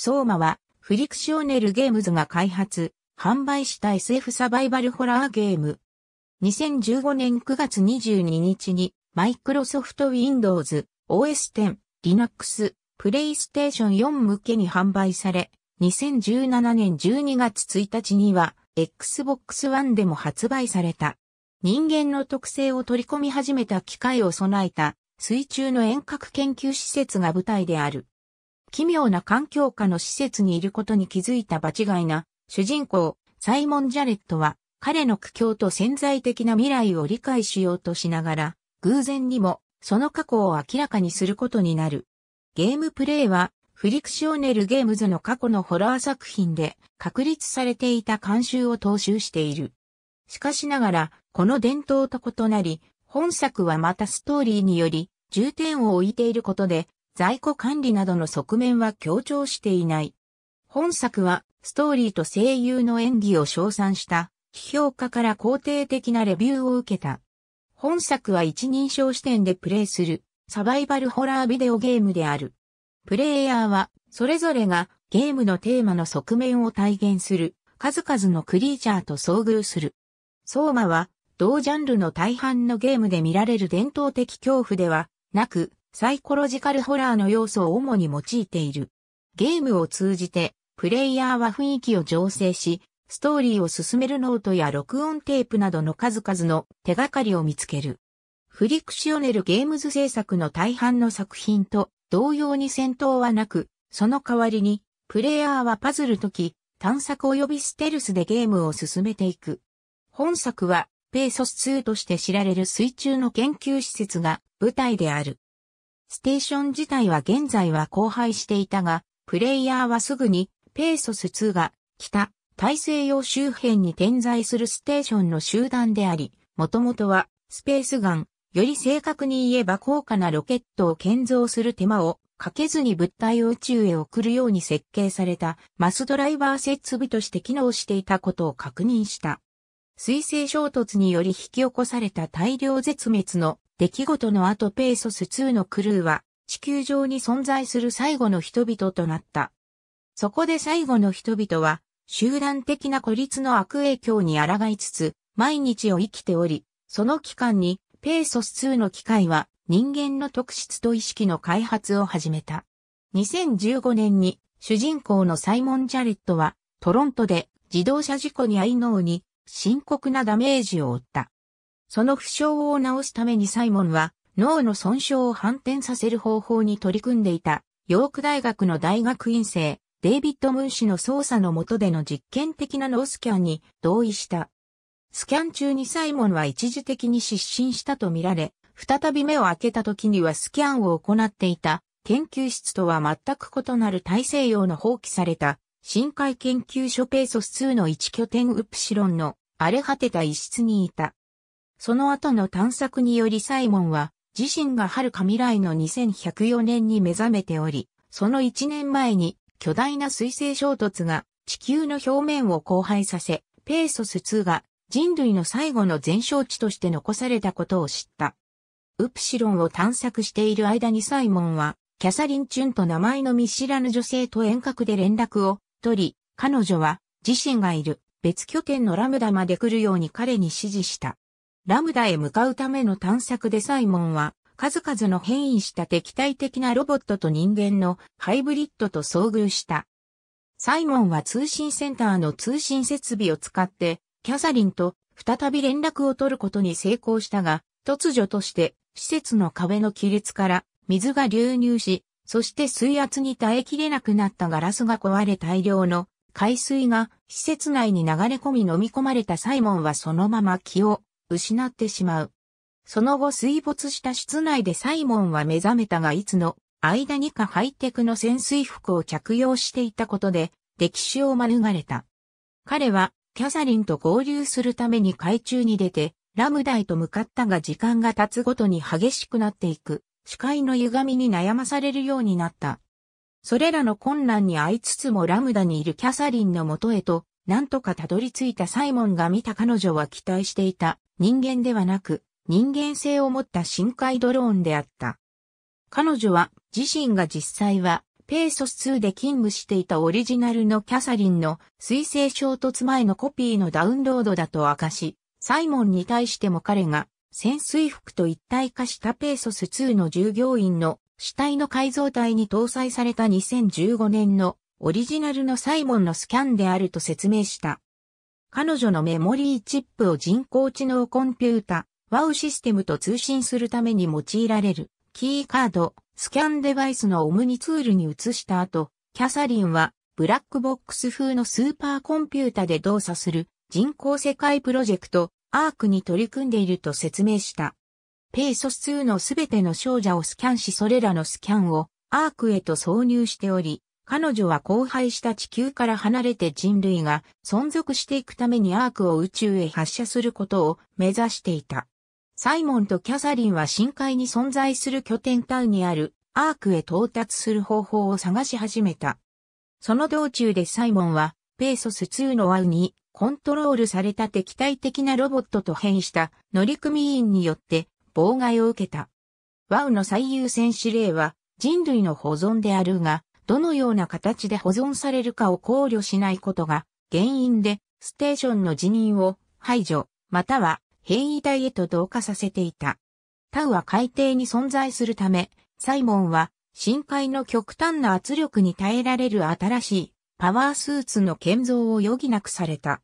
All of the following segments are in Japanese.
相馬は、フリクショネルゲームズが開発、販売した SF サバイバルホラーゲーム。2015年9月22日に、マイクロソフト Windows、OS10、Linux、PlayStation 4向けに販売され、2017年12月1日には、Xbox One でも発売された。人間の特性を取り込み始めた機械を備えた水中の遠隔研究施設が舞台である。奇妙な環境下の施設にいることに気づいた場違いな主人公、サイモン・ジャレットは、彼の苦境と潜在的な未来を理解しようとしながら、偶然にも、その過去を明らかにすることになる。ゲームプレイは、フリクショネルゲームズの過去のホラー作品で確立されていた監修を踏襲している。しかしながら、この伝統と異なり、本作はまたストーリーにより重点を置いていることで在庫管理などの側面は強調していない。本作は、ストーリーと声優の演技を称賛した、批評家から肯定的なレビューを受けた。本作は一人称視点でプレイする、サバイバルホラービデオゲームである。プレイヤーは、それぞれがゲームのテーマの側面を体現する、数々のクリーチャーと遭遇する。相馬は、同ジャンルの大半のゲームで見られる伝統的恐怖ではなく、サイコロジカルホラーの要素を主に用いている。ゲームを通じて、プレイヤーは雰囲気を醸成し、ストーリーを進めるノートや録音テープなどの数々の手がかりを見つける。フリクシオネルゲームズ制作の大半の作品と同様に戦闘はなく、その代わりに、プレイヤーはパズル解き、探索及びステルスでゲームを進めていく。本作は、ペーソス2として知られる水中の研究施設が舞台である。ステーション自体は現在は荒廃していたが、プレイヤーはすぐにペーソス2が北大西洋周辺に点在するステーションの集団であり、もともとはスペースガン、より正確に言えば高価なロケットを建造する手間をかけずに物体を宇宙へ送るように設計されたマスドライバー設備として機能していたことを確認した。水星衝突により引き起こされた大量絶滅の出来事の後ペーソス2のクルーは地球上に存在する最後の人々となった。そこで最後の人々は集団的な孤立の悪影響に抗いつつ毎日を生きており、その期間にペーソス2の機械は人間の特質と意識の開発を始めた。2015年に主人公のサイモン・ジャレットはトロントで自動車事故に遭い脳に深刻なダメージを負った。その負傷を治すためにサイモンは脳の損傷を反転させる方法に取り組んでいた、ヨーク大学の大学院生、デイビッド・ムー氏の操作の下での実験的な脳スキャンに同意した。スキャン中にサイモンは一時的に失神したとみられ、再び目を開けた時にはスキャンを行っていた研究室とは全く異なる大西洋の放棄された深海研究所ペーソス2の1拠点ウプシロンの荒れ果てた一室にいた。その後の探索によりサイモンは自身が遥か未来の2104年に目覚めており、その1年前に巨大な水星衝突が地球の表面を荒廃させ、ペーソス2が人類の最後の前哨地として残されたことを知った。ウプシロンを探索している間にサイモンは、キャサリン・チュンと名前の見知らぬ女性と遠隔で連絡を取り、彼女は自身がいる別拠点のラムダまで来るように彼に指示した。ラムダへ向かうための探索でサイモンは、数々の変異した敵対的なロボットと人間のハイブリッドと遭遇した。サイモンは通信センターの通信設備を使って、キャサリンと再び連絡を取ることに成功したが、突如として施設の壁の亀裂から水が流入し、そして水圧に耐えきれなくなったガラスが壊れ大量の海水が施設内に流れ込み飲み込まれたサイモンはそのまま気を失ってしまう。その後水没した室内でサイモンは目覚めたがいつの間にかハイテクの潜水服を着用していたことで歴史を免れた。彼はキャサリンと合流するために海中に出てラムダへと向かったが時間が経つごとに激しくなっていく視界の歪みに悩まされるようになった。それらの困難に遭いつつもラムダにいるキャサリンのもとへとなんとかたどり着いたサイモンが見た彼女は期待していた人間ではなく、人間性を持った深海ドローンであった。彼女は自身が実際はペーソス2で勤務していたオリジナルのキャサリンの水星衝突前のコピーのダウンロードだと明かし、サイモンに対しても彼が潜水服と一体化したペーソス2の従業員の死体の改造体に搭載された2015年のオリジナルのサイモンのスキャンであると説明した。彼女のメモリーチップを人工知能コンピュータ、ワウシステムと通信するために用いられる、キーカード、スキャンデバイスのオムニツールに移した後、キャサリンは、ブラックボックス風のスーパーコンピュータで動作する人工世界プロジェクト、アークに取り組んでいると説明した。ペーソス2のすべての少女をスキャンしそれらのスキャンをアークへと挿入しており、彼女は荒廃した地球から離れて人類が存続していくためにアークを宇宙へ発射することを目指していた。サイモンとキャサリンは深海に存在する拠点タウンにあるアークへ到達する方法を探し始めた。その道中でサイモンはペーソス2のワウにコントロールされた敵対的なロボットと変異した乗組員によって妨害を受けた。ワウの最優先指令は人類の保存であるが、どのような形で保存されるかを考慮しないことが原因でステーションの辞任を排除または変異体へと同化させていた。タウは海底に存在するため、サイモンは深海の極端な圧力に耐えられる新しいパワースーツの建造を余儀なくされた。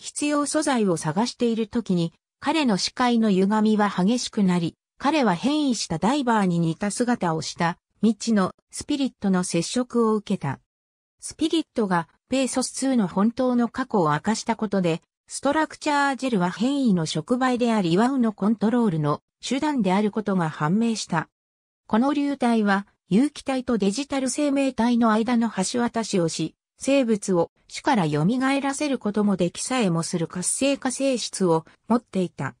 必要素材を探している時に彼の視界の歪みは激しくなり、彼は変異したダイバーに似た姿をした未知のスピリットの接触を受けた。スピリットがペーソス2の本当の過去を明かしたことで、ストラクチャージェルは変異の触媒でありワウのコントロールの手段であることが判明した。この流体は有機体とデジタル生命体の間の橋渡しをし、生物を種から蘇らせることもできさえもする活性化性質を持っていた。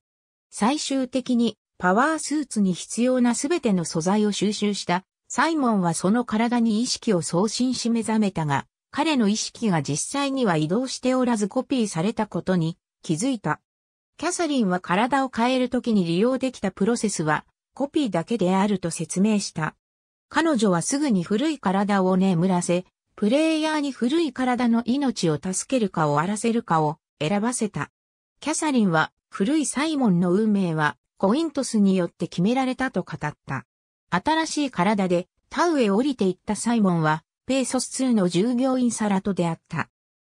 最終的にパワースーツに必要なすべての素材を収集したサイモンはその体に意識を送信し目覚めたが、彼の意識が実際には移動しておらずコピーされたことに気づいた。キャサリンは体を変えるときに利用できたプロセスはコピーだけであると説明した。彼女はすぐに古い体を眠らせ、プレイヤーに古い体の命を助けるか終わらせるかを選ばせた。キャサリンは古いサイモンの運命はコイントスによって決められたと語った。新しい体でタウへ降りていったサイモンは、ペーソス2の従業員サラと出会った。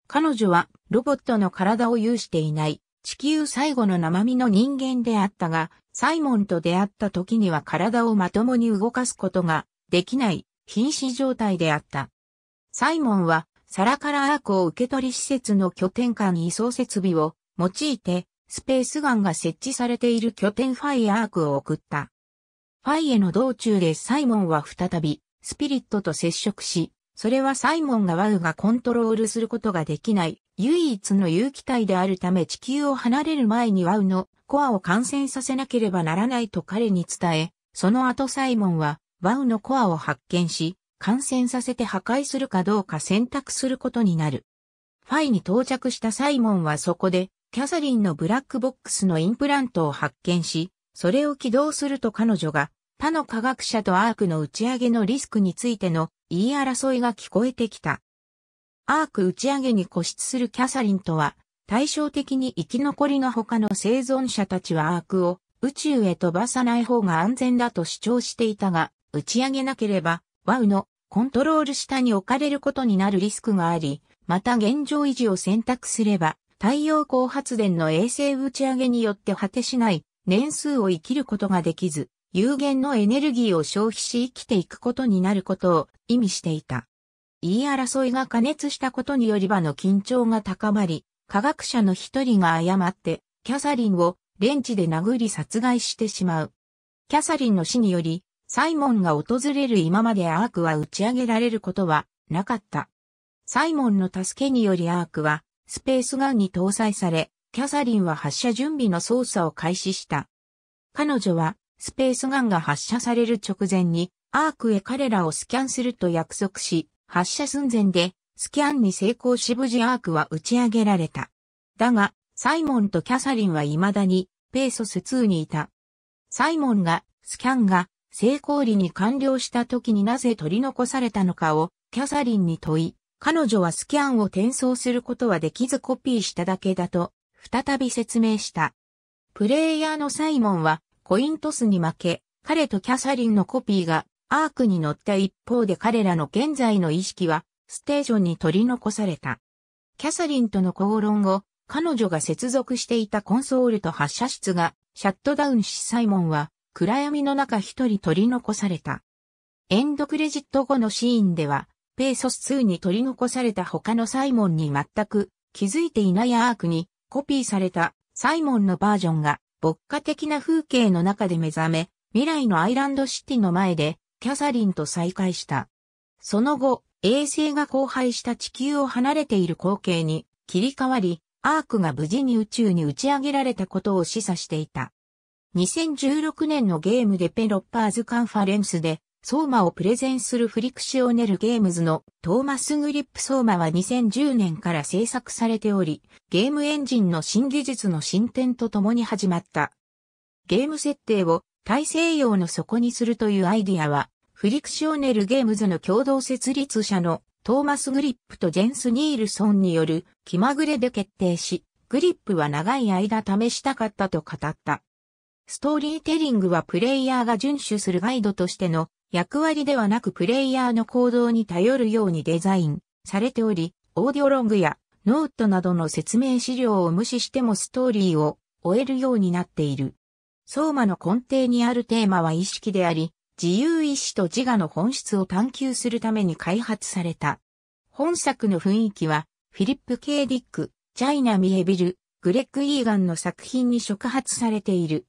彼女はロボットの体を有していない地球最後の生身の人間であったが、サイモンと出会った時には体をまともに動かすことができない瀕死状態であった。サイモンはサラからアークを受け取り施設の拠点間に移送設備を用いてスペースガンが設置されている拠点ファイアークを送った。ファイへの道中でサイモンは再び、スピリットと接触し、それはサイモンがワウがコントロールすることができない、唯一の有機体であるため地球を離れる前にワウのコアを感染させなければならないと彼に伝え、その後サイモンはワウのコアを発見し、感染させて破壊するかどうか選択することになる。ファイに到着したサイモンはそこで、キャサリンのブラックボックスのインプラントを発見し、それを起動すると彼女が他の科学者とアークの打ち上げのリスクについての言い争いが聞こえてきた。アーク打ち上げに固執するキャサリンとは、対照的に生き残りの他の生存者たちはアークを宇宙へ飛ばさない方が安全だと主張していたが、打ち上げなければ、ワウのコントロール下に置かれることになるリスクがあり、また現状維持を選択すれば、太陽光発電の衛星打ち上げによって果てしない年数を生きることができず、有限のエネルギーを消費し生きていくことになることを意味していた。言い争いが加熱したことにより場の緊張が高まり、科学者の一人が誤って、キャサリンをレンチで殴り殺害してしまう。キャサリンの死により、サイモンが訪れる今までアークは打ち上げられることはなかった。サイモンの助けによりアークはスペースガンに搭載され、キャサリンは発射準備の操作を開始した。彼女はスペースガンが発射される直前に、アークへ彼らをスキャンすると約束し、発射寸前で、スキャンに成功し無事アークは打ち上げられた。だが、サイモンとキャサリンは未だに、ペーソス2にいた。サイモンが、スキャンが、成功裏に完了した時になぜ取り残されたのかを、キャサリンに問い、彼女はスキャンを転送することはできずコピーしただけだと、再び説明した。プレイヤーのサイモンは、コイントスに負け、彼とキャサリンのコピーがアークに乗った一方で彼らの現在の意識はステーションに取り残された。キャサリンとの口論後、彼女が接続していたコンソールと発射室がシャットダウンしサイモンは暗闇の中一人取り残された。エンドクレジット後のシーンでは、ペーソス2に取り残された他のサイモンに全く気づいていないアークにコピーされたサイモンのバージョンが牧歌的な風景の中で目覚め、未来のアイランドシティの前で、キャサリンと再会した。その後、衛星が荒廃した地球を離れている光景に切り替わり、アークが無事に宇宙に打ち上げられたことを示唆していた。2016年のゲームデペロッパーズカンファレンスでソーマをプレゼンするフリクシオネルゲームズのトーマス・グリップソーマは2010年から制作されており、ゲームエンジンの新技術の進展とともに始まった。ゲーム設定を大西洋の底にするというアイディアは、フリクシオネルゲームズの共同設立者のトーマス・グリップとジェンス・ニールソンによる気まぐれで決定し、グリップは長い間試したかったと語った。ストーリーテリングはプレイヤーが遵守するガイドとしての役割ではなくプレイヤーの行動に頼るようにデザインされており、オーディオロングやノートなどの説明資料を無視してもストーリーを終えるようになっている。相馬の根底にあるテーマは意識であり、自由意志と自我の本質を探求するために開発された。本作の雰囲気は、フィリップ・ケーディック、チャイナ・ミエビル、グレッグ・イーガンの作品に触発されている。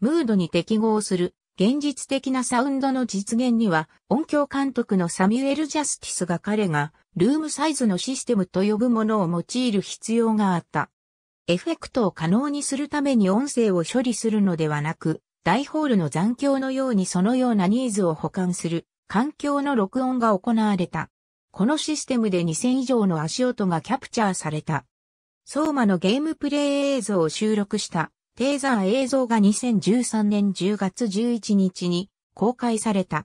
ムードに適合する現実的なサウンドの実現には、音響監督のサミュエル・ジャスティスが彼が、ルームサイズのシステムと呼ぶものを用いる必要があった。エフェクトを可能にするために音声を処理するのではなく、大ホールの残響のようにそのようなニーズを保管する環境の録音が行われた。このシステムで2000以上の足音がキャプチャーされた。相馬のゲームプレイ映像を収録したテーザー映像が2013年10月11日に公開された。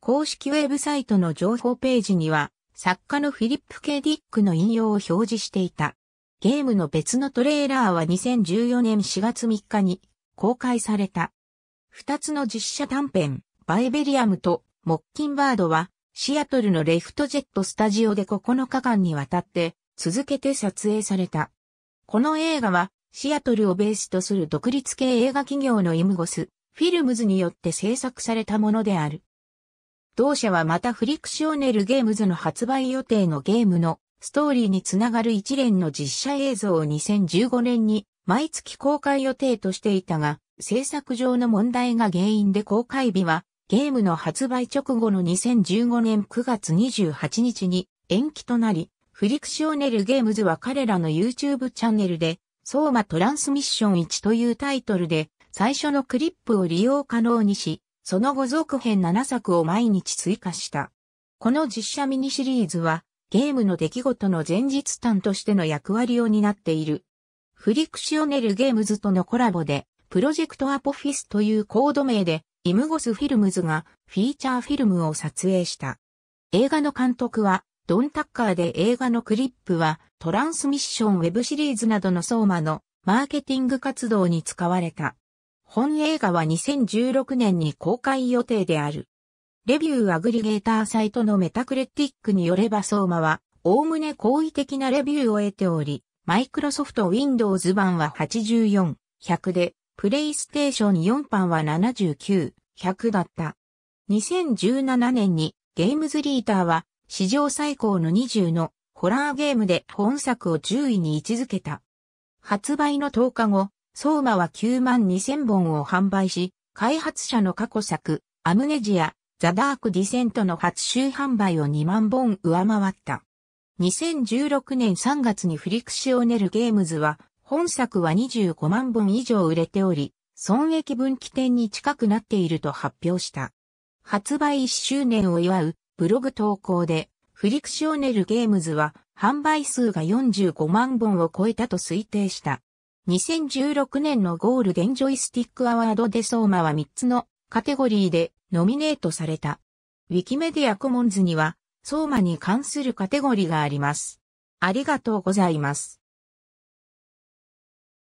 公式ウェブサイトの情報ページには、作家のフィリップ・ケディックの引用を表示していた。ゲームの別のトレーラーは2014年4月3日に公開された。二つの実写短編、バイベリアムとモッキンバードは、シアトルのレフトジェットスタジオで9日間にわたって続けて撮影された。この映画はシアトルをベースとする独立系映画企業のイムゴス、フィルムズによって制作されたものである。同社はまたフリクショネルゲームズの発売予定のゲームのストーリーにつながる一連の実写映像を2015年に毎月公開予定としていたが、制作上の問題が原因で公開日はゲームの発売直後の2015年9月28日に延期となり、フリクショネルゲームズは彼らの YouTube チャンネルで相馬トランスミッション1というタイトルで、最初のクリップを利用可能にし、その後続編7作を毎日追加した。この実写ミニシリーズは、ゲームの出来事の前日端としての役割を担っている。フリクシオネルゲームズとのコラボで、プロジェクトアポフィスというコード名で、イムゴスフィルムズがフィーチャーフィルムを撮影した。映画の監督はドン・タッカーで映画のクリップはトランスミッションウェブシリーズなどの相馬のマーケティング活動に使われた。本映画は2016年に公開予定である。レビューアグリゲーターサイトのメタクレティックによれば相馬は、おおむね好意的なレビューを得ており、マイクロソフト Windows 版は84、100で、プレイステーション4版は79、100だった。2017年にゲームズリーターは史上最高の20のホラーゲームで本作を10位に位置づけた。発売の10日後、相馬は9万2000本を販売し、開発者の過去作、アムネジア、ザ・ダーク・ディセントの初週販売を2万本上回った。2016年3月にフリクシオネルゲームズは、本作は25万本以上売れており、損益分岐点に近くなっていると発表した。発売1周年を祝うブログ投稿で、フリクショネルゲームズは販売数が45万本を超えたと推定した。2016年のゴールデンジョイスティックアワードで相馬は3つのカテゴリーでノミネートされた。ウィキメディアコモンズには相馬に関するカテゴリーがあります。ありがとうございます。